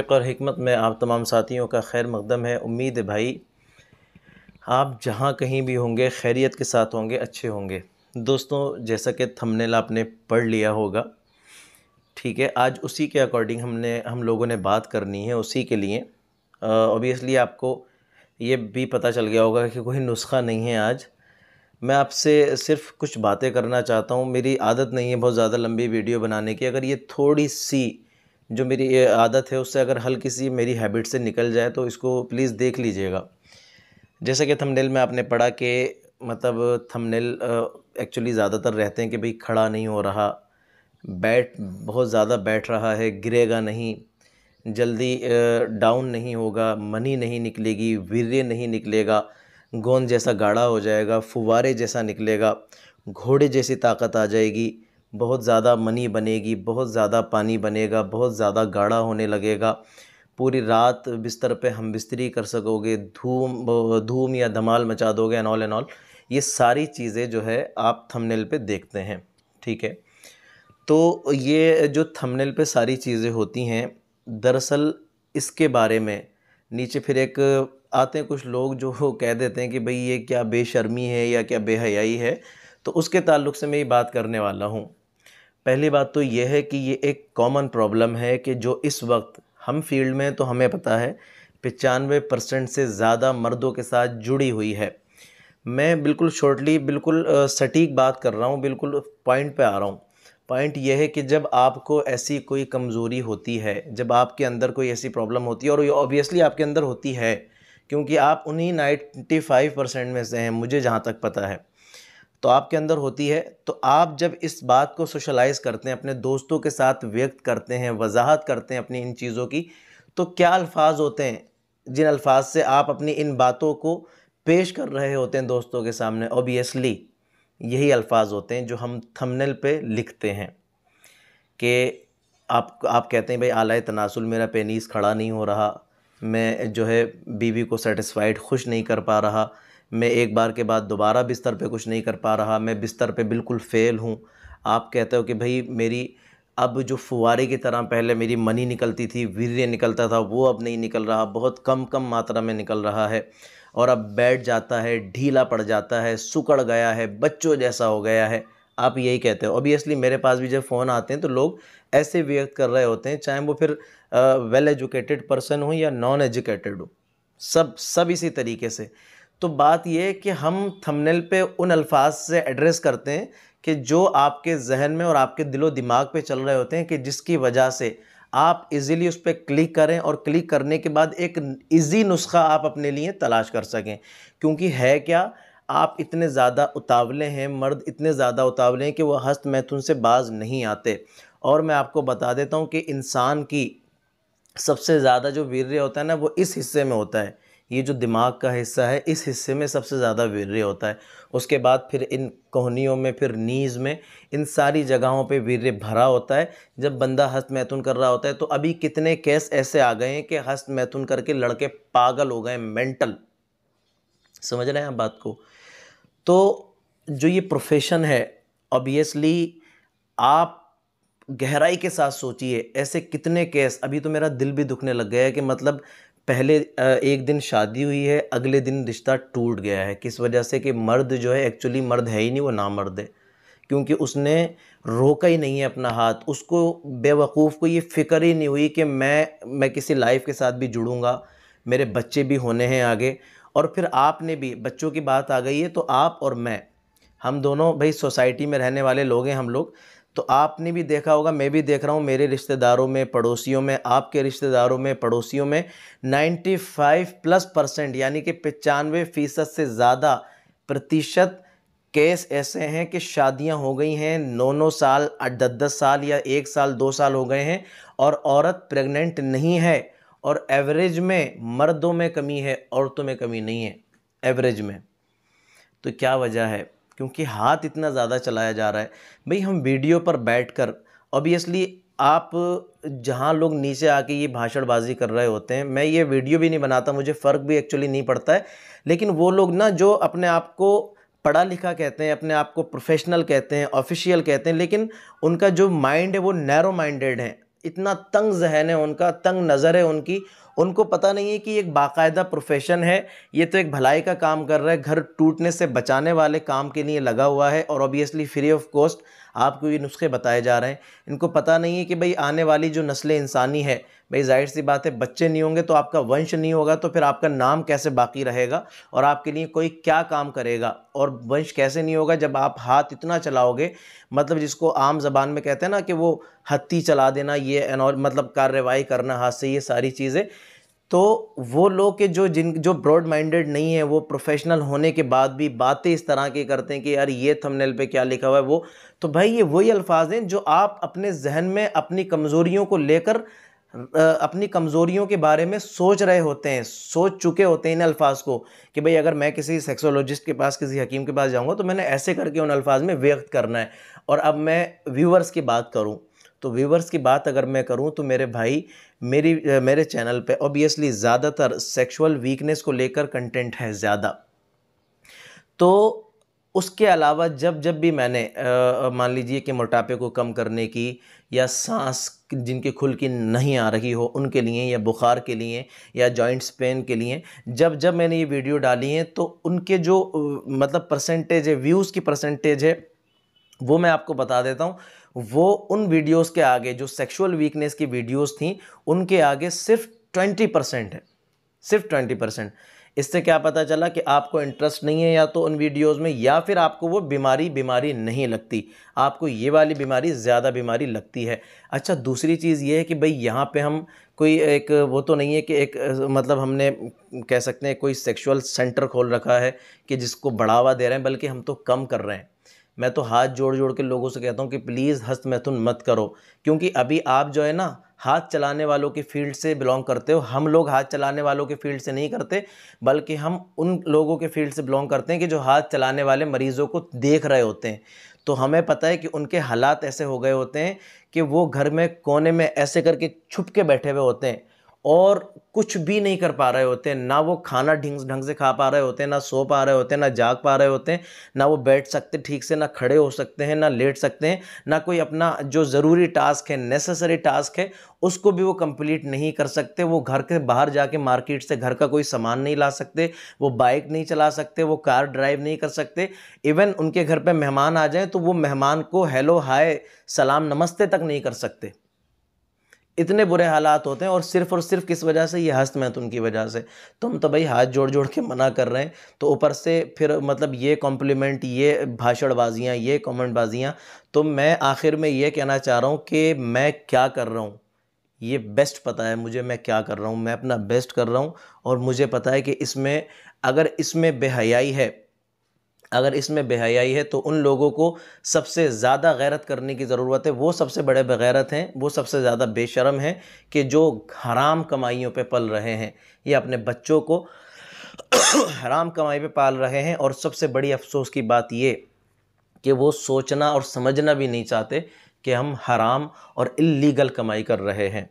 फ़िक्र और हमत में आप तमाम साथियों का खैर मकदम है उम्मीद है भाई आप जहाँ कहीं भी होंगे खैरियत के साथ होंगे अच्छे होंगे दोस्तों जैसा कि थमनेल आपने पढ़ लिया होगा ठीक है आज उसी के अकॉर्डिंग हमने हम लोगों ने बात करनी है उसी के लिए ओबियसली आपको ये भी पता चल गया होगा कि कोई नुस्खा नहीं है आज मैं आपसे सिर्फ कुछ बातें करना चाहता हूँ मेरी आदत नहीं है बहुत ज़्यादा लंबी वीडियो बनाने की अगर ये थोड़ी सी जो मेरी आदत है उससे अगर हल्की सी मेरी हैबिट से निकल जाए तो इसको प्लीज़ देख लीजिएगा जैसे कि थंबनेल में आपने पढ़ा कि मतलब थंबनेल एक्चुअली ज़्यादातर रहते हैं कि भाई खड़ा नहीं हो रहा बैठ बहुत ज़्यादा बैठ रहा है गिरेगा नहीं जल्दी डाउन नहीं होगा मनी नहीं निकलेगी वीर्य नहीं निकलेगा गोंद जैसा गाढ़ा हो जाएगा फुवारे जैसा निकलेगा घोड़े जैसी ताकत आ जाएगी बहुत ज़्यादा मनी बनेगी बहुत ज़्यादा पानी बनेगा बहुत ज़्यादा गाढ़ा होने लगेगा पूरी रात बिस्तर पे हम बिस्तरी कर सकोगे धूम धूम या धमाल मचा दोगे एन ऑल एन ऑल ये सारी चीज़ें जो है आप थंबनेल पे देखते हैं ठीक है तो ये जो थंबनेल पे सारी चीज़ें होती हैं दरअसल इसके बारे में नीचे फिर एक आते हैं कुछ लोग जो कह देते हैं कि भाई ये क्या बेशर्मी है या क्या बेहयाई है तो उसके ताल्लुक से मैं ये बात करने वाला हूँ पहली बात तो यह है कि ये एक कॉमन प्रॉब्लम है कि जो इस वक्त हम फील्ड में तो हमें पता है पचानवे परसेंट से ज़्यादा मर्दों के साथ जुड़ी हुई है मैं बिल्कुल शॉर्टली बिल्कुल सटीक बात कर रहा हूँ बिल्कुल पॉइंट पे आ रहा हूँ पॉइंट यह है कि जब आपको ऐसी कोई कमज़ोरी होती है जब आपके अंदर कोई ऐसी प्रॉब्लम होती है और ये ऑब्वियसली आपके अंदर होती है क्योंकि आप उन्हीं नाइन्टी फाइव परसेंट में से हैं मुझे जहाँ तक पता है तो आपके अंदर होती है तो आप जब इस बात को सोशलाइज़ करते हैं अपने दोस्तों के साथ व्यक्त करते हैं वजाहत करते हैं अपनी इन चीज़ों की तो क्या अल्फाज होते हैं जिन अल्फाज से आप अपनी इन बातों को पेश कर रहे होते हैं दोस्तों के सामने ओबियसली यही अल्फाज होते हैं जो हम थमनल पे लिखते हैं कि आप आप कहते हैं भाई आला तनासुल मेरा पेनीस खड़ा नहीं हो रहा मैं जो है बीवी को सेटिस्फाइड खुश नहीं कर पा रहा मैं एक बार के बाद दोबारा बिस्तर पे कुछ नहीं कर पा रहा मैं बिस्तर पे बिल्कुल फ़ेल हूँ आप कहते हो कि भाई मेरी अब जो फुवारे की तरह पहले मेरी मनी निकलती थी वीर्य निकलता था वो अब नहीं निकल रहा बहुत कम कम मात्रा में निकल रहा है और अब बैठ जाता है ढीला पड़ जाता है सुकड़ गया है बच्चों जैसा हो गया है आप यही कहते हो ओबियसली मेरे पास भी जब फ़ोन आते हैं तो लोग ऐसे व्यक्त कर रहे होते हैं चाहे वो फिर वेल एजुकेटेड पर्सन हो या नॉन एजुकेटेड हो सब सब इसी तरीके से तो बात यह कि हम थंबनेल पे उन अल्फाज से एड्रेस करते हैं कि जो आपके जहन में और आपके दिलो दिमाग पे चल रहे होते हैं कि जिसकी वजह से आप इजीली उस पर क्लिक करें और क्लिक करने के बाद एक इजी नुस्खा आप अपने लिए तलाश कर सकें क्योंकि है क्या आप इतने ज़्यादा उतावले हैं मर्द इतने ज़्यादा उतावले हैं कि वह हस्त मैथुन से बाज नहीं आते और मैं आपको बता देता हूँ कि इंसान की सबसे ज़्यादा जो वीर्य होता है ना वो इस हिस्से में होता है ये जो दिमाग का हिस्सा है इस हिस्से में सबसे ज़्यादा वीर्य होता है उसके बाद फिर इन कोहनियों में फिर नीज़ में इन सारी जगहों पे वीर्य भरा होता है जब बंदा हस्त मैथुन कर रहा होता है तो अभी कितने केस ऐसे आ गए हैं कि हस्त मैथुन करके लड़के पागल हो गए मेंटल समझ रहे हैं आप बात को तो जो ये प्रोफेशन है ऑब्वियसली आप गहराई के साथ सोचिए ऐसे कितने केस अभी तो मेरा दिल भी दुखने लग गया है कि मतलब पहले एक दिन शादी हुई है अगले दिन रिश्ता टूट गया है किस वजह से कि मर्द जो है एक्चुअली मर्द है ही नहीं वो ना मर्द है क्योंकि उसने रोका ही नहीं है अपना हाथ उसको बेवकूफ़ को ये फ़िक्र ही नहीं हुई कि मैं मैं किसी लाइफ के साथ भी जुड़ूँगा मेरे बच्चे भी होने हैं आगे और फिर आपने भी बच्चों की बात आ गई है तो आप और मैं हम दोनों भाई सोसाइटी में रहने वाले लोग हैं हम लोग तो आपने भी देखा होगा मैं भी देख रहा हूँ मेरे रिश्तेदारों में पड़ोसियों में आपके रिश्तेदारों में पड़ोसियों में 95 प्लस परसेंट यानी कि पचानवे फ़ीसद से ज़्यादा प्रतिशत केस ऐसे हैं कि शादियां हो गई हैं नौ नौ साल दस दस साल या एक साल दो साल हो गए हैं और औरत प्रेग्नेंट नहीं है और एवरेज में मर्दों में कमी है औरतों में कमी नहीं है एवरेज में तो क्या वजह है क्योंकि हाथ इतना ज़्यादा चलाया जा रहा है भाई हम वीडियो पर बैठ कर ऑब्वियसली आप जहाँ लोग नीचे आके ये भाषणबाजी कर रहे होते हैं मैं ये वीडियो भी नहीं बनाता मुझे फ़र्क भी एक्चुअली नहीं पड़ता है लेकिन वो लोग ना जो अपने आप को पढ़ा लिखा कहते हैं अपने आप को प्रोफेशनल कहते हैं ऑफिशियल कहते हैं लेकिन उनका जो माइंड है वो नैरो माइंडेड है इतना तंग जहन है उनका तंग नज़र है उनकी उनको पता नहीं है कि एक बाकायदा प्रोफेशन है ये तो एक भलाई का काम कर रहा है घर टूटने से बचाने वाले काम के लिए लगा हुआ है और ऑब्वियसली फ्री ऑफ कॉस्ट आपको ये नुस्खे बताए जा रहे हैं इनको पता नहीं है कि भाई आने वाली जो नस्ल इंसानी है भाई जाहिर सी बात है बच्चे नहीं होंगे तो आपका वंश नहीं होगा तो फिर आपका नाम कैसे बाकी रहेगा और आपके लिए कोई क्या काम करेगा और वंश कैसे नहीं होगा जब आप हाथ इतना चलाओगे मतलब जिसको आम जबान में कहते हैं ना कि वो हत्ती चला देना ये मतलब कार्रवाई करना हाथ से ये सारी चीज़ें तो वो लोग के जो जिन जो ब्रॉड माइंडेड नहीं है वो प्रोफेशनल होने के बाद भी बातें इस तरह की करते हैं कि यार ये थंबनेल पे क्या लिखा हुआ है वो तो भाई ये वही अल्फाज हैं जो आप अपने जहन में अपनी कमज़ोरियों को लेकर अपनी कमज़ोरियों के बारे में सोच रहे होते हैं सोच चुके होते हैं इन अल्फाज को कि भाई अगर मैं किसी सेक्सोलॉजिस्ट के पास किसी हकीम के पास जाऊँगा तो मैंने ऐसे करके उन अल्फाज में व्यक्त करना है और अब मैं व्यूवर्स की बात करूँ तो व्यूवर्स की बात अगर मैं करूं तो मेरे भाई मेरी मेरे चैनल पे ऑब्वियसली ज़्यादातर सेक्सुअल वीकनेस को लेकर कंटेंट है ज़्यादा तो उसके अलावा जब जब भी मैंने मान लीजिए कि मोटापे को कम करने की या सांस जिनकी खुल की नहीं आ रही हो उनके लिए या बुखार के लिए या जॉइंट्स पेन के लिए जब जब मैंने ये वीडियो डाली हैं तो उनके जो मतलब परसेंटेज है व्यूज़ की परसेंटेज है वो मैं आपको बता देता हूँ वो उन वीडियोस के आगे जो सेक्सुअल वीकनेस की वीडियोस थी उनके आगे सिर्फ ट्वेंटी परसेंट है सिर्फ ट्वेंटी परसेंट इससे क्या पता चला कि आपको इंटरेस्ट नहीं है या तो उन वीडियोस में या फिर आपको वो बीमारी बीमारी नहीं लगती आपको ये वाली बीमारी ज़्यादा बीमारी लगती है अच्छा दूसरी चीज़ ये है कि भाई यहाँ पे हम कोई एक वो तो नहीं है कि एक मतलब हमने कह सकते हैं कोई सेक्सुअल सेंटर खोल रखा है कि जिसको बढ़ावा दे रहे हैं बल्कि हम तो कम कर रहे हैं मैं तो हाथ जोड़ जोड़ के लोगों से कहता हूँ कि प्लीज़ हस्त मैथुन मत करो क्योंकि अभी आप जो है ना हाथ चलाने वालों की फील्ड से बिलोंग करते हो हम लोग हाथ चलाने वालों के फील्ड से नहीं करते बल्कि हम उन लोगों के फील्ड से बिलोंग करते हैं कि जो हाथ चलाने वाले मरीज़ों को देख रहे होते हैं तो हमें पता है कि उनके हालात ऐसे हो गए होते हैं कि वो घर में कोने में ऐसे करके छुप के बैठे हुए होते हैं और कुछ भी नहीं कर पा रहे होते ना वो खाना ढंग ढंग से खा पा रहे होते ना सो पा रहे होते ना जाग पा रहे होते ना वो बैठ सकते ठीक से ना खड़े हो सकते हैं ना लेट सकते हैं ना कोई अपना जो ज़रूरी टास्क है नेसेसरी टास्क है उसको भी वो कंप्लीट नहीं कर सकते वो घर के बाहर जाके मार्केट से घर का कोई सामान नहीं ला सकते वो बाइक नहीं चला सकते वो कार ड्राइव नहीं कर सकते इवन उनके घर पर मेहमान आ जाए तो वो मेहमान को हेलो हाय सलाम नमस्ते तक नहीं कर सकते इतने बुरे हालात होते हैं और सिर्फ और सिर्फ किस वजह से ये हस्त मैथुन तो की वजह से तुम तो भाई हाथ जोड़ जोड़ के मना कर रहे हैं तो ऊपर से फिर मतलब ये कॉम्प्लीमेंट ये भाषणबाजियाँ ये कमेंटबाजियाँ तो मैं आखिर में ये कहना चाह रहा हूँ कि मैं क्या कर रहा हूँ ये बेस्ट पता है मुझे मैं क्या कर रहा हूँ मैं अपना बेस्ट कर रहा हूँ और मुझे पता है कि इसमें अगर इसमें बेहयाई है अगर इसमें बेहयाई है तो उन लोगों को सबसे ज़्यादा गैरत करने की ज़रूरत है वो सबसे बड़े बगैरत हैं वो सबसे ज़्यादा बेशरम हैं कि जो हराम कमाइयों पे पल रहे हैं ये अपने बच्चों को हराम कमाई पे पाल रहे हैं और सबसे बड़ी अफसोस की बात ये कि वो सोचना और समझना भी नहीं चाहते कि हम हराम और इलीगल कमाई कर रहे हैं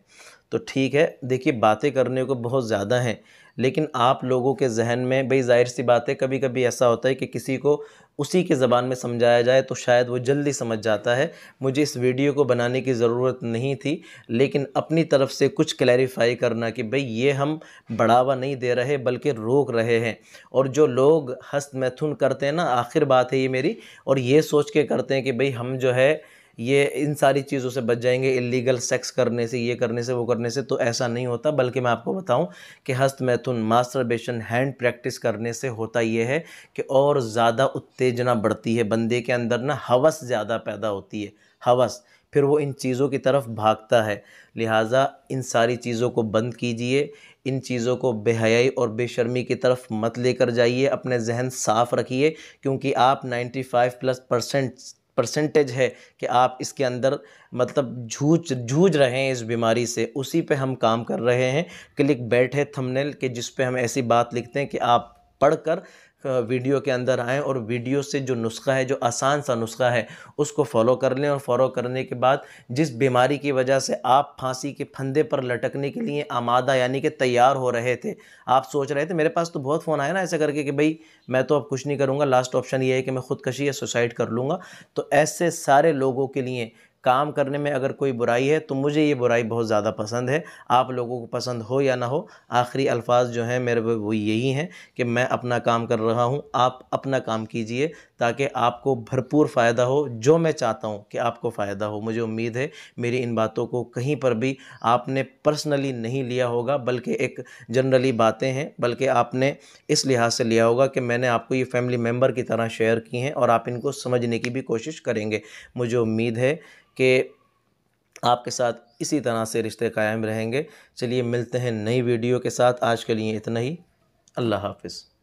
तो ठीक है देखिए बातें करने को बहुत ज़्यादा हैं लेकिन आप लोगों के जहन में भाई जाहिर सी बात है कभी कभी ऐसा होता है कि किसी को उसी के ज़बान में समझाया जाए तो शायद वो जल्दी समझ जाता है मुझे इस वीडियो को बनाने की ज़रूरत नहीं थी लेकिन अपनी तरफ से कुछ क्लैरिफाई करना कि भाई ये हम बढ़ावा नहीं दे रहे बल्कि रोक रहे हैं और जो लोग हस्त मैथुन करते हैं ना आखिर बात है ये मेरी और ये सोच के करते हैं कि भाई हम जो है ये इन सारी चीज़ों से बच जाएंगे इलीगल सेक्स करने से ये करने से वो करने से तो ऐसा नहीं होता बल्कि मैं आपको बताऊं कि हस्त मैथुन मास्टरबेशन हैंड प्रैक्टिस करने से होता ये है कि और ज़्यादा उत्तेजना बढ़ती है बंदे के अंदर ना हवस ज़्यादा पैदा होती है हवस फिर वो इन चीज़ों की तरफ भागता है लिहाजा इन सारी चीज़ों को बंद कीजिए इन चीज़ों को बेहयाई और बेशर्मी की तरफ मत लेकर जाइए अपने जहन साफ़ रखिए क्योंकि आप 95 प्लस परसेंट परसेंटेज है कि आप इसके अंदर मतलब जूझ जूझ रहे हैं इस बीमारी से उसी पे हम काम कर रहे हैं क्लिक बैठे है थंबनेल के जिस पे हम ऐसी बात लिखते हैं कि आप पढ़कर वीडियो के अंदर आएँ और वीडियो से जो नुस्खा है जो आसान सा नुस्खा है उसको फॉलो कर लें और फॉलो करने के बाद जिस बीमारी की वजह से आप फांसी के फंदे पर लटकने के लिए आमादा यानी कि तैयार हो रहे थे आप सोच रहे थे मेरे पास तो बहुत फ़ोन आया ना ऐसा करके कि भाई मैं तो अब कुछ नहीं करूँगा लास्ट ऑप्शन ये है कि मैं ख़ुदकशी या सुसाइड कर लूँगा तो ऐसे सारे लोगों के लिए काम करने में अगर कोई बुराई है तो मुझे ये बुराई बहुत ज़्यादा पसंद है आप लोगों को पसंद हो या ना हो आखिरी अल्फाज जो हैं मेरे वो यही हैं कि मैं अपना काम कर रहा हूँ आप अपना काम कीजिए ताकि आपको भरपूर फ़ायदा हो जो मैं चाहता हूँ कि आपको फ़ायदा हो मुझे उम्मीद है मेरी इन बातों को कहीं पर भी आपने पर्सनली नहीं लिया होगा बल्कि एक जनरली बातें हैं बल्कि आपने इस लिहाज से लिया होगा कि मैंने आपको ये फैमिली मेम्बर की तरह शेयर की हैं और आप इनको समझने की भी कोशिश करेंगे मुझे उम्मीद है कि आपके साथ इसी तरह से रिश्ते कायम रहेंगे चलिए मिलते हैं नई वीडियो के साथ आज के लिए इतना ही अल्लाह हाफिज़